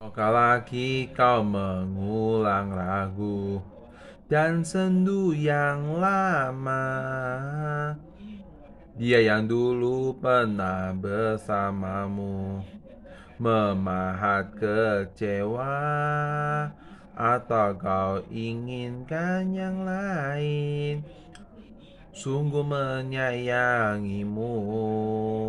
Maka lagi kau mengulang ragu dan sendu yang lama. Dia yang dulu pernah bersamamu memahat kecewa atau kau inginkan yang lain. Sungguh menyayangimu